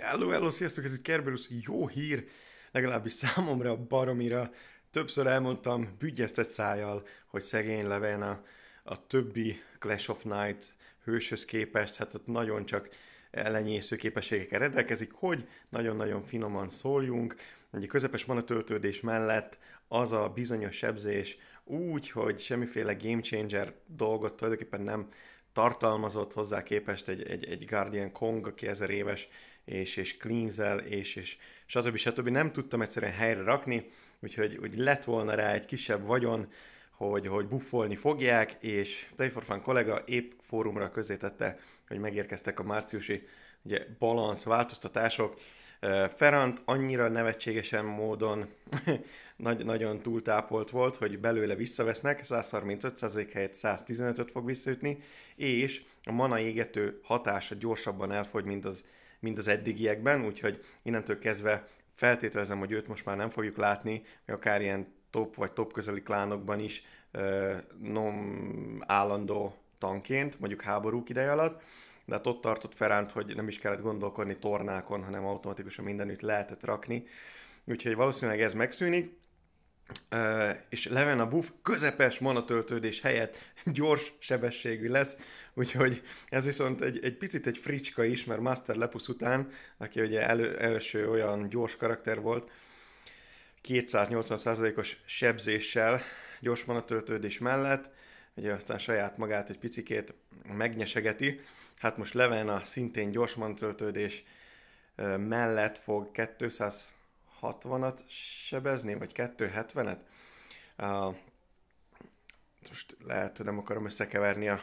Hello, hello, sziasztok, ez itt Kerberus, jó hír, legalábbis számomra, baromira. Többször elmondtam bügyeztett szájjal, hogy szegény Levena a többi Clash of Night hőshöz képest, hát ott nagyon csak ellenyésző képességekkel rendelkezik, hogy nagyon-nagyon finoman szóljunk. Egy közepes manatöltődés mellett az a bizonyos sebzés, úgy, hogy semmiféle game changer dolgot tulajdonképpen nem tartalmazott hozzá képest egy, egy, egy Guardian Kong, aki ezer éves, és, és cleansel, és, és stb. stb. Nem tudtam egyszerűen helyre rakni, úgyhogy úgy lett volna rá egy kisebb vagyon, hogy, hogy buffolni fogják, és Play for Fun kollega épp fórumra közé tette, hogy megérkeztek a márciusi ugye, balansz változtatások, Ferrant annyira nevetségesen módon nagy, nagyon túltápolt volt, hogy belőle visszavesznek, 135% helyett 115 fog visszajutni, és a mana égető hatása gyorsabban elfogy, mint az, mint az eddigiekben, úgyhogy innentől kezdve feltételezem, hogy őt most már nem fogjuk látni, vagy akár ilyen top vagy top közeli klánokban is uh, non állandó tanként, mondjuk háborúk ideje alatt, de hát ott tartott Feránt, hogy nem is kellett gondolkodni tornákon, hanem automatikusan mindenütt lehetett rakni. Úgyhogy valószínűleg ez megszűnik. Uh, és Leven a buff közepes monotöltődés helyett gyors sebességű lesz, úgyhogy ez viszont egy, egy picit egy fricska is, mert Master Lepus után, aki ugye elő, első olyan gyors karakter volt, 280%-os sebzéssel gyors monotöltődés mellett, ugye aztán saját magát egy picikét megnyesegeti, Hát most Leven a szintén gyorsman töltődés mellett fog 260-at sebezni, vagy 270-et. Uh, most lehet, hogy nem akarom összekeverni a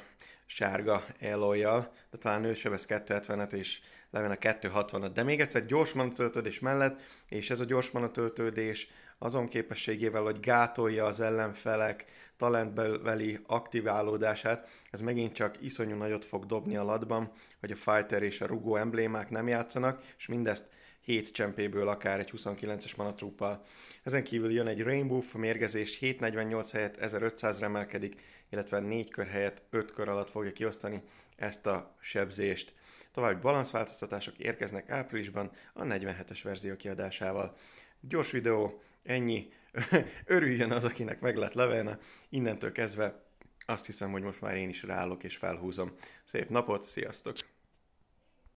sárga eloja, de talán ő sebez 270-et és levén a 260-at. De még egyszer gyors manatöltődés mellett, és ez a gyors manatöltődés azon képességével, hogy gátolja az ellenfelek talentbeli aktiválódását, ez megint csak iszonyú nagyot fog dobni a latban, hogy a fighter és a rugó emblémák nem játszanak, és mindezt 7 csempéből akár egy 29-es manatrúppal. Ezen kívül jön egy Rainbuff mérgezés, 748 helyett 1500 remelkedik, illetve 4 kör helyett 5 kör alatt fogja kiosztani ezt a sebzést. További balanszváltoztatások érkeznek áprilisban a 47-es verzió kiadásával. Gyors videó, ennyi. Örüljön az, akinek meg lett levelne. Innentől kezdve azt hiszem, hogy most már én is ráállok és felhúzom. Szép napot, sziasztok!